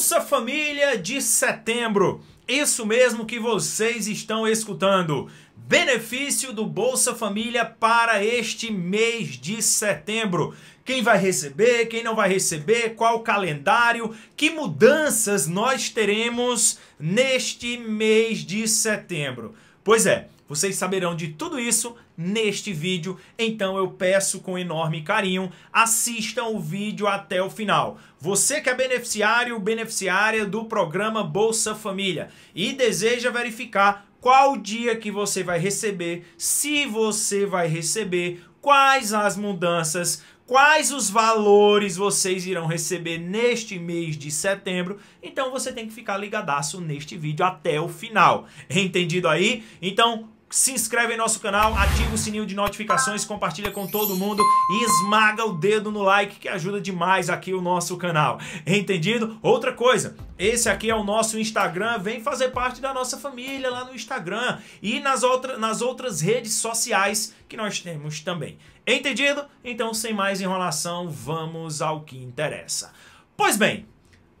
Bolsa Família de setembro. Isso mesmo que vocês estão escutando. Benefício do Bolsa Família para este mês de setembro. Quem vai receber, quem não vai receber, qual o calendário, que mudanças nós teremos neste mês de setembro. Pois é, vocês saberão de tudo isso neste vídeo, então eu peço com enorme carinho, assistam o vídeo até o final. Você que é beneficiário ou beneficiária do programa Bolsa Família e deseja verificar qual dia que você vai receber, se você vai receber, quais as mudanças, quais os valores vocês irão receber neste mês de setembro. Então você tem que ficar ligadaço neste vídeo até o final. Entendido aí? Então se inscreve em nosso canal, ativa o sininho de notificações, compartilha com todo mundo e esmaga o dedo no like que ajuda demais aqui o nosso canal. Entendido? Outra coisa, esse aqui é o nosso Instagram, vem fazer parte da nossa família lá no Instagram e nas, outra, nas outras redes sociais que nós temos também. Entendido? Então, sem mais enrolação, vamos ao que interessa. Pois bem,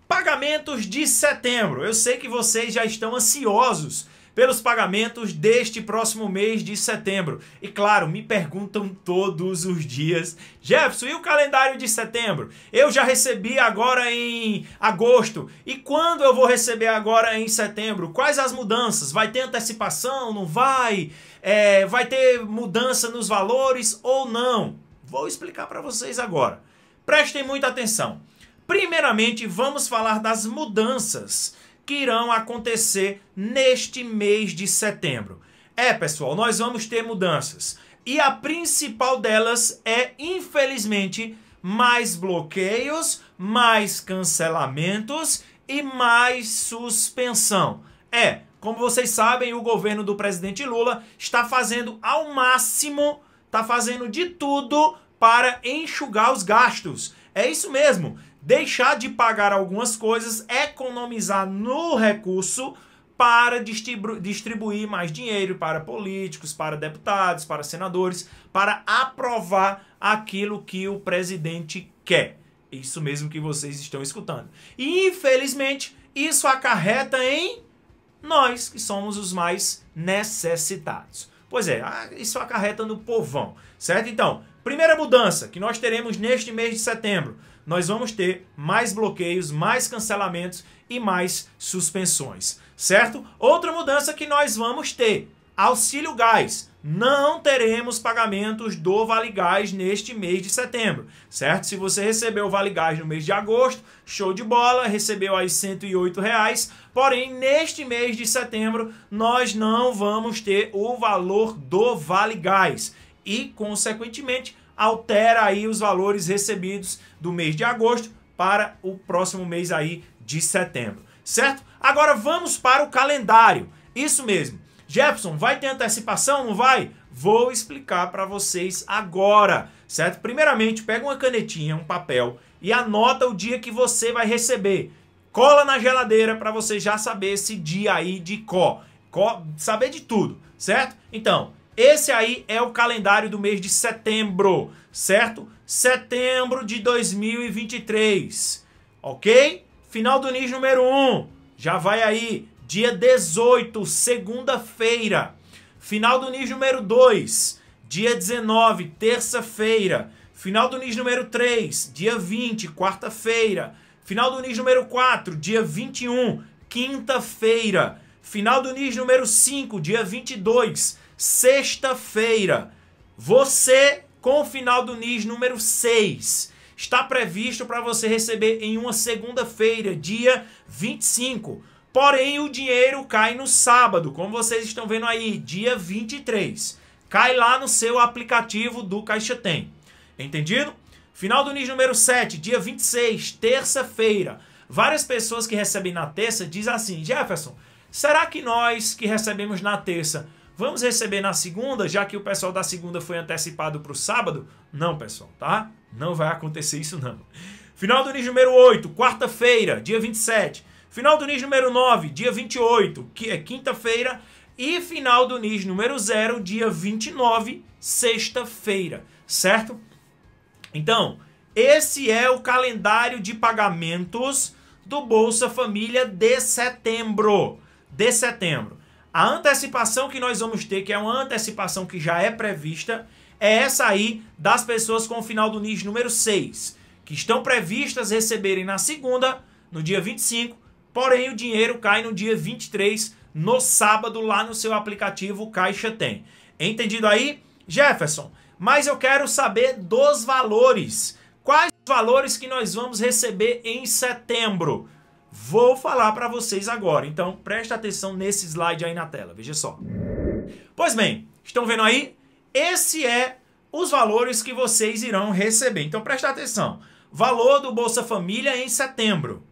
pagamentos de setembro. Eu sei que vocês já estão ansiosos pelos pagamentos deste próximo mês de setembro. E claro, me perguntam todos os dias, Jefferson, e o calendário de setembro? Eu já recebi agora em agosto. E quando eu vou receber agora em setembro? Quais as mudanças? Vai ter antecipação? Não vai? É, vai ter mudança nos valores ou não? Vou explicar para vocês agora. Prestem muita atenção. Primeiramente, vamos falar das mudanças que irão acontecer neste mês de setembro. É, pessoal, nós vamos ter mudanças. E a principal delas é, infelizmente, mais bloqueios, mais cancelamentos e mais suspensão. É, como vocês sabem, o governo do presidente Lula está fazendo ao máximo, está fazendo de tudo para enxugar os gastos. É isso mesmo deixar de pagar algumas coisas, economizar no recurso para distribuir mais dinheiro para políticos, para deputados, para senadores, para aprovar aquilo que o presidente quer. Isso mesmo que vocês estão escutando. E infelizmente, isso acarreta em nós, que somos os mais necessitados. Pois é, ah, isso acarreta no povão, certo? Então, primeira mudança que nós teremos neste mês de setembro: nós vamos ter mais bloqueios, mais cancelamentos e mais suspensões, certo? Outra mudança que nós vamos ter, auxílio gás. Não teremos pagamentos do Vale Gás neste mês de setembro, certo? Se você recebeu o Vale Gás no mês de agosto, show de bola, recebeu aí 108 reais. Porém, neste mês de setembro, nós não vamos ter o valor do Vale Gás e, consequentemente, altera aí os valores recebidos do mês de agosto para o próximo mês aí de setembro, certo? Agora vamos para o calendário. Isso mesmo. Jefferson, vai ter antecipação, não vai? Vou explicar para vocês agora, certo? Primeiramente, pega uma canetinha, um papel e anota o dia que você vai receber. Cola na geladeira para você já saber esse dia aí de có. Saber de tudo, certo? Então, esse aí é o calendário do mês de setembro, certo? Setembro de 2023, ok? Final do NIS número 1, já vai aí, dia 18, segunda-feira. Final do NIS número 2, dia 19, terça-feira. Final do NIS número 3, dia 20, quarta-feira. Final do NIS número 4, dia 21, quinta-feira. Final do NIS número 5, dia 22, Sexta-feira, você com o final do NIS número 6 está previsto para você receber em uma segunda-feira, dia 25. Porém, o dinheiro cai no sábado, como vocês estão vendo aí, dia 23. Cai lá no seu aplicativo do Caixa Tem. Entendido? Final do NIS número 7, dia 26, terça-feira. Várias pessoas que recebem na terça dizem assim: Jefferson, será que nós que recebemos na terça Vamos receber na segunda, já que o pessoal da segunda foi antecipado para o sábado? Não, pessoal, tá? Não vai acontecer isso, não. Final do NIS número 8, quarta-feira, dia 27. Final do NIS número 9, dia 28, que é quinta-feira. E final do NIS número 0, dia 29, sexta-feira, certo? Então, esse é o calendário de pagamentos do Bolsa Família de setembro. De setembro. A antecipação que nós vamos ter, que é uma antecipação que já é prevista, é essa aí das pessoas com o final do NIS número 6, que estão previstas receberem na segunda, no dia 25, porém o dinheiro cai no dia 23, no sábado, lá no seu aplicativo Caixa Tem. Entendido aí? Jefferson, mas eu quero saber dos valores. Quais valores que nós vamos receber em setembro? vou falar para vocês agora. Então, presta atenção nesse slide aí na tela. Veja só. Pois bem, estão vendo aí? Esse é os valores que vocês irão receber. Então, presta atenção. Valor do Bolsa Família em setembro.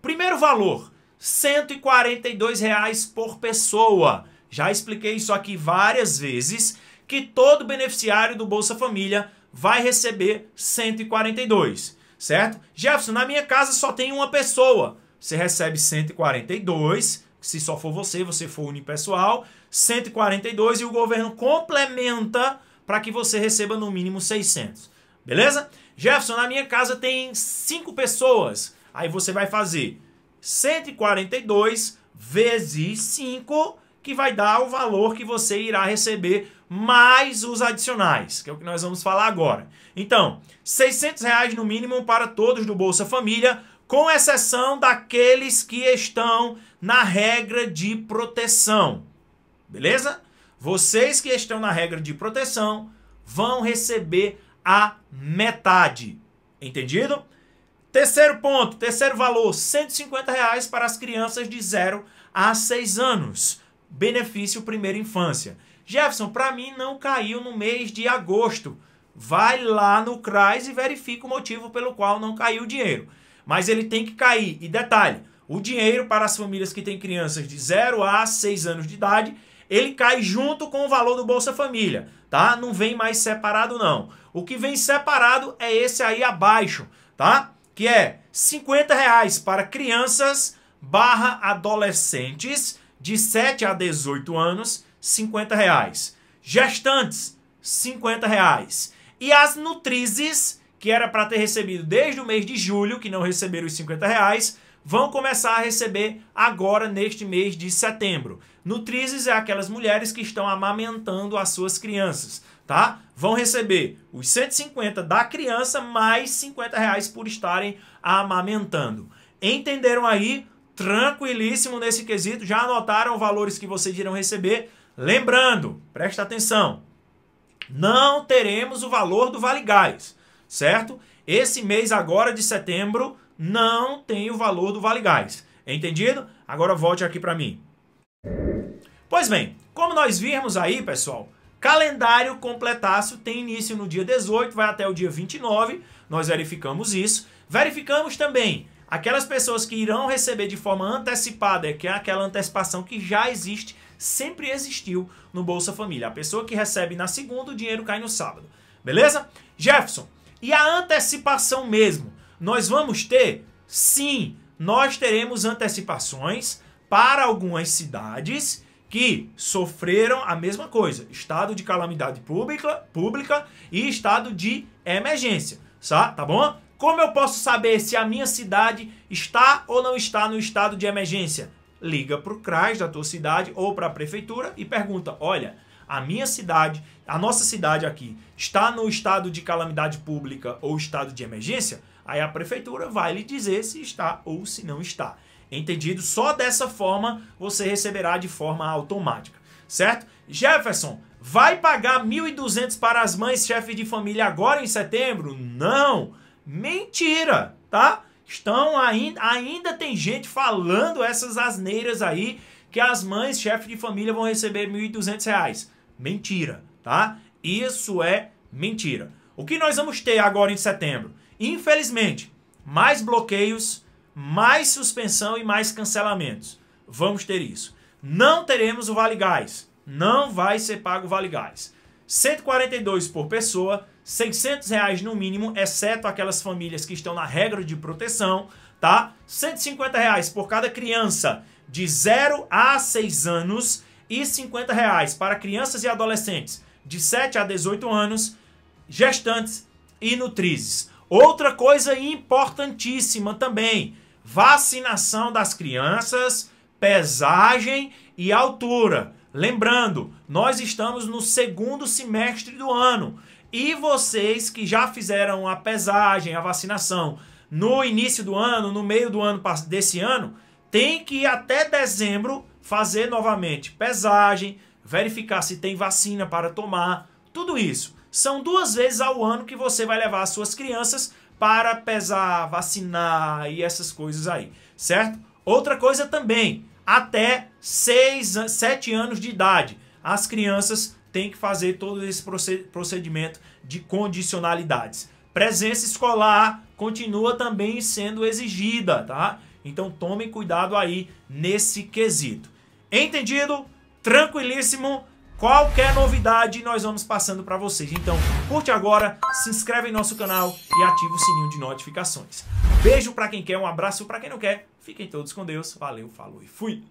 Primeiro valor, R$ reais por pessoa. Já expliquei isso aqui várias vezes, que todo beneficiário do Bolsa Família vai receber 142, certo? Jefferson, na minha casa só tem uma pessoa você recebe 142, se só for você, você for unipessoal, 142 e o governo complementa para que você receba no mínimo 600. Beleza? Jefferson, na minha casa tem 5 pessoas. Aí você vai fazer 142 vezes 5, que vai dar o valor que você irá receber mais os adicionais, que é o que nós vamos falar agora. Então, 600 reais no mínimo para todos do Bolsa Família, com exceção daqueles que estão na regra de proteção. Beleza? Vocês que estão na regra de proteção vão receber a metade. Entendido? Terceiro ponto, terceiro valor, R$ reais para as crianças de 0 a 6 anos. Benefício primeira infância. Jefferson, para mim não caiu no mês de agosto. Vai lá no CRAS e verifica o motivo pelo qual não caiu o dinheiro. Mas ele tem que cair. E detalhe, o dinheiro para as famílias que têm crianças de 0 a 6 anos de idade, ele cai junto com o valor do Bolsa Família, tá? Não vem mais separado não. O que vem separado é esse aí abaixo, tá? Que é 50 reais para crianças barra adolescentes de 7 a 18 anos, 50 reais. Gestantes, 50 reais. E as nutrizes, que era para ter recebido desde o mês de julho, que não receberam os 50 reais, vão começar a receber agora neste mês de setembro. Nutrizes é aquelas mulheres que estão amamentando as suas crianças, tá? Vão receber os 150 da criança mais 50 reais por estarem amamentando. Entenderam aí? Tranquilíssimo nesse quesito. Já anotaram valores que vocês irão receber? Lembrando, presta atenção, não teremos o valor do Vale Gás certo? Esse mês agora de setembro não tem o valor do Vale Gás. É entendido? Agora volte aqui para mim. Pois bem, como nós vimos aí, pessoal, calendário completaço tem início no dia 18, vai até o dia 29, nós verificamos isso. Verificamos também aquelas pessoas que irão receber de forma antecipada, que é aquela antecipação que já existe, sempre existiu no Bolsa Família. A pessoa que recebe na segunda, o dinheiro cai no sábado. Beleza? Jefferson, e a antecipação mesmo, nós vamos ter? Sim, nós teremos antecipações para algumas cidades que sofreram a mesma coisa, estado de calamidade pública, pública e estado de emergência, tá bom? Como eu posso saber se a minha cidade está ou não está no estado de emergência? Liga para o CRAS da tua cidade ou para a prefeitura e pergunta, olha, a minha cidade, a nossa cidade aqui, está no estado de calamidade pública ou estado de emergência, aí a prefeitura vai lhe dizer se está ou se não está. Entendido? Só dessa forma você receberá de forma automática, certo? Jefferson, vai pagar 1.200 para as mães chefes de família agora em setembro? Não! Mentira, tá? Estão ainda, ainda tem gente falando essas asneiras aí que as mães chefes de família vão receber 1.200 reais. Mentira, tá? Isso é mentira. O que nós vamos ter agora em setembro? Infelizmente, mais bloqueios, mais suspensão e mais cancelamentos. Vamos ter isso. Não teremos o Vale Gás. Não vai ser pago o Vale Gás. 142 por pessoa, 600 reais no mínimo, exceto aquelas famílias que estão na regra de proteção, tá? 150 reais por cada criança de 0 a 6 anos e 50 reais para crianças e adolescentes de 7 a 18 anos, gestantes e nutrizes. Outra coisa importantíssima também, vacinação das crianças, pesagem e altura. Lembrando, nós estamos no segundo semestre do ano e vocês que já fizeram a pesagem, a vacinação no início do ano, no meio do ano desse ano, tem que ir até dezembro fazer novamente pesagem, verificar se tem vacina para tomar, tudo isso. São duas vezes ao ano que você vai levar as suas crianças para pesar, vacinar e essas coisas aí, certo? Outra coisa também, até 7 anos de idade, as crianças têm que fazer todo esse procedimento de condicionalidades. Presença escolar continua também sendo exigida, tá? Então tome cuidado aí nesse quesito. Entendido? Tranquilíssimo? Qualquer novidade nós vamos passando para vocês. Então, curte agora, se inscreve em nosso canal e ativa o sininho de notificações. Beijo para quem quer, um abraço para quem não quer. Fiquem todos com Deus. Valeu, falou e fui.